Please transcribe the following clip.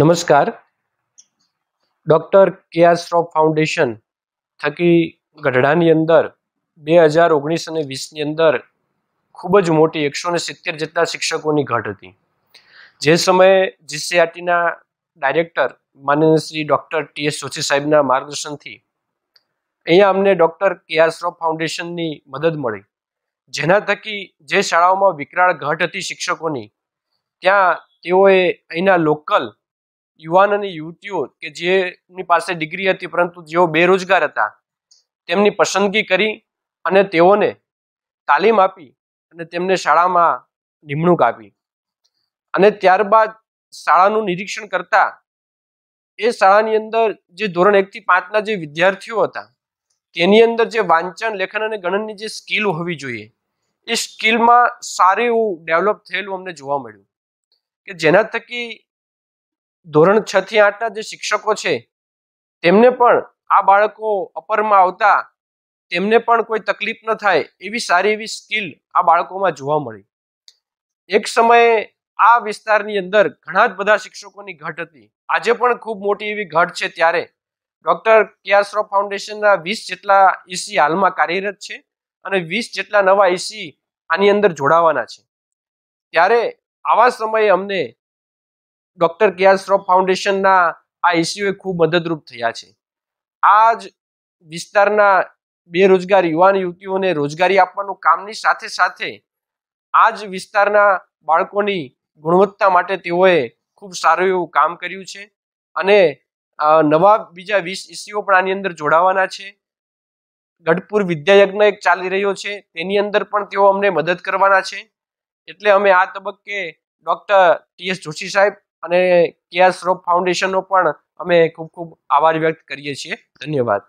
નમસ્કાર ડૉક્ટર કે R Shroff foundation થકી ગઢડાની અંદર બે હજાર ઓગણીસ અને વીસની અંદર ખૂબ જ મોટી એકસો ને સિત્તેર જેટલા શિક્ષકોની ઘટ હતી જે સમયે જીસીઆરટીના ડાયરેક્ટર માનનીય Shri doctor T S Joshi સાહેબના માર્ગદર્શનથી અહીંયા અમને ડૉક્ટર કે આર શ્રોફ ફાઉન્ડેશનની મદદ મળી જેના થકી જે શાળાઓમાં વિકરાળ ઘટ હતી શિક્ષકોની ત્યાં તેઓએ અહીંના લોકલ યુવાન અને યુવતીઓ કે જેની પાસે ડિગ્રી હતી પરંતુ જેઓ બેરોજગાર હતા તેમની પસંદગી કરી અને તેઓને તાલીમ આપી અને તેમને શાળામાં નિમણૂક આપી અને ત્યારબાદ શાળાનું નિરીક્ષણ કરતા એ શાળાની અંદર જે ધોરણ એકથી પાંચના જે વિદ્યાર્થીઓ હતા તેની અંદર જે વાંચન લેખન અને ગણનની જે સ્કિલ હોવી જોઈએ એ સ્કિલમાં સારું એવું ડેવલપ થયેલું અમને જોવા મળ્યું કે જેના થકી ધોરણ છ થી આઠના જે શિક્ષકો છે તેમને પણ આ બાળકો અપરમાં આવતા તેમને પણ કોઈ તકલીફ ન થાય એવી સારી એવી સ્કિલ આ બાળકોમાં જોવા મળી એક સમયે આ વિસ્તારની અંદર ઘણા જ બધા શિક્ષકોની ઘટ હતી આજે પણ ખૂબ મોટી એવી ઘટ છે ત્યારે ડોક્ટર કિયાસરો ફાઉન્ડેશનના વીસ જેટલા ઈસી હાલમાં કાર્યરત છે અને વીસ જેટલા નવા ઈસી આની અંદર જોડાવાના છે ત્યારે આવા સમયે અમને ડોક્ટર કેઆર શ્રોફ ફાઉન્ડેશનના આ એસીઓએ ખૂબ મદદરૂપ થયા છે આ જ વિસ્તારના બેરોજગાર યુવાન યુવતીઓને રોજગારી આપવાનું કામની સાથે સાથે આ જ વિસ્તારના બાળકોની ગુણવત્તા માટે તેઓએ ખૂબ સારું એવું કામ કર્યું છે અને નવા બીજા વીસ એસીઓ પણ આની અંદર જોડાવાના છે ગઢપુર વિદ્યાયજ્ઞ એક ચાલી રહ્યો છે તેની અંદર પણ તેઓ અમને મદદ કરવાના છે એટલે અમે આ તબક્કે ડૉક્ટર ટી એસ જોશી સાહેબ અને કેઆર શ્રોફ ફાઉન્ડેશનનો પણ અમે ખૂબ ખૂબ આભાર વ્યક્ત કરીએ છીએ ધન્યવાદ